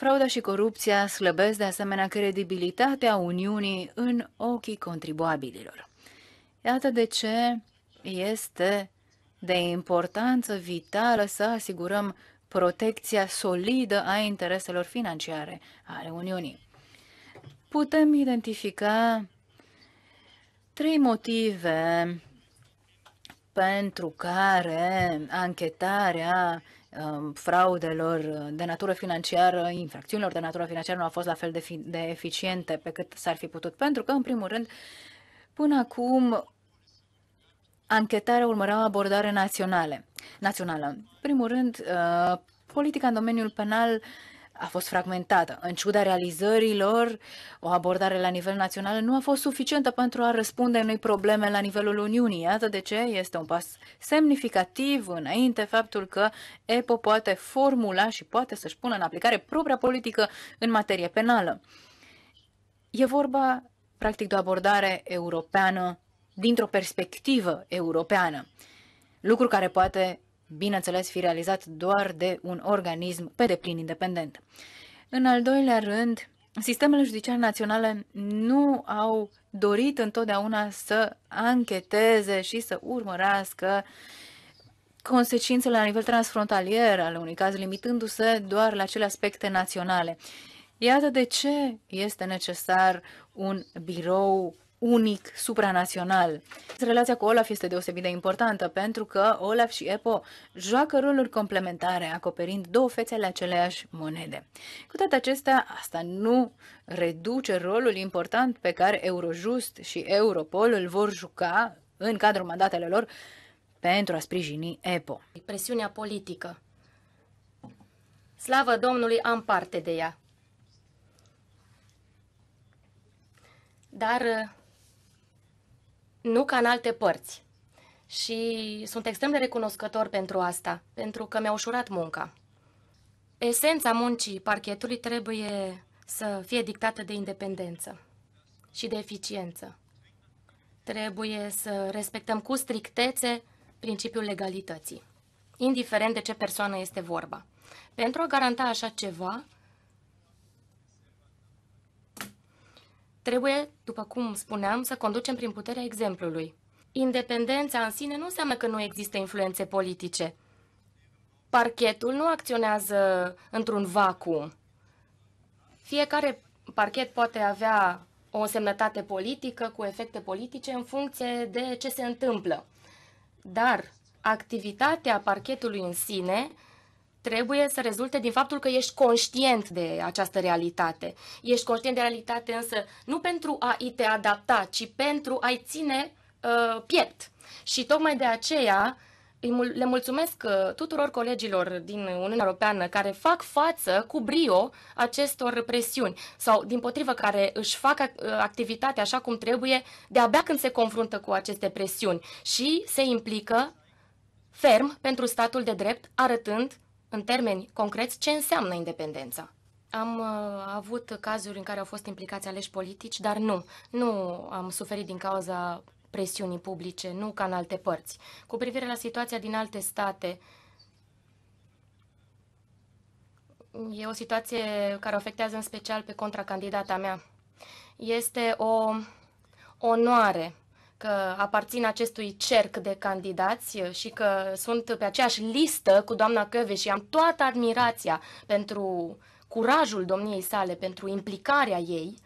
Frauda și corupția slăbesc de asemenea credibilitatea Uniunii în ochii contribuabililor. Iată de ce este de importanță vitală să asigurăm protecția solidă a intereselor financiare ale Uniunii. Putem identifica trei motive pentru care anchetarea Um, fraudelor uh, de natură financiară, infracțiunilor de natură financiară nu au fost la fel de, de eficiente pe cât s-ar fi putut, pentru că, în primul rând, până acum anchetarea urmărea o abordare naționale, națională. În primul rând, uh, politica în domeniul penal uh, a fost fragmentată. În ciuda realizărilor, o abordare la nivel național nu a fost suficientă pentru a răspunde unei probleme la nivelul Uniunii. Iată de ce este un pas semnificativ înainte faptul că EPO poate formula și poate să-și pună în aplicare propria politică în materie penală. E vorba, practic, de o abordare europeană dintr-o perspectivă europeană, lucru care poate bineînțeles, fi realizat doar de un organism pe deplin independent. În al doilea rând, sistemele judiciare naționale nu au dorit întotdeauna să ancheteze și să urmărească consecințele la nivel transfrontalier ale unui caz, limitându-se doar la cele aspecte naționale. Iată de ce este necesar un birou unic supranațional. Relația cu Olaf este deosebit de importantă pentru că Olaf și EPO joacă roluri complementare, acoperind două fețe ale aceleași monede. Cu toate acestea, asta nu reduce rolul important pe care Eurojust și Europol îl vor juca în cadrul mandatelor lor pentru a sprijini EPO. Presiunea politică. Slavă Domnului, am parte de ea. Dar nu ca în alte părți. Și sunt extrem de recunoscător pentru asta, pentru că mi-a ușurat munca. Esența muncii parchetului trebuie să fie dictată de independență și de eficiență. Trebuie să respectăm cu strictețe principiul legalității, indiferent de ce persoană este vorba. Pentru a garanta așa ceva, Trebuie, după cum spuneam, să conducem prin puterea exemplului. Independența în sine nu înseamnă că nu există influențe politice. Parchetul nu acționează într-un vacuum. Fiecare parchet poate avea o semnătate politică cu efecte politice în funcție de ce se întâmplă. Dar activitatea parchetului în sine trebuie să rezulte din faptul că ești conștient de această realitate. Ești conștient de realitate însă nu pentru a-i te adapta, ci pentru a-i ține uh, piept. Și tocmai de aceea le mulțumesc uh, tuturor colegilor din Uniunea Europeană care fac față cu brio acestor presiuni sau, din potrivă, care își fac uh, activitatea așa cum trebuie de-abia când se confruntă cu aceste presiuni și se implică ferm pentru statul de drept, arătând în termeni concreți ce înseamnă independența. Am uh, avut cazuri în care au fost implicați aleși politici, dar nu, nu am suferit din cauza presiunii publice, nu ca în alte părți. Cu privire la situația din alte state, e o situație care afectează în special pe contracandidata mea. Este o onoare că aparțin acestui cerc de candidați și că sunt pe aceeași listă cu doamna Căve și am toată admirația pentru curajul domniei sale, pentru implicarea ei.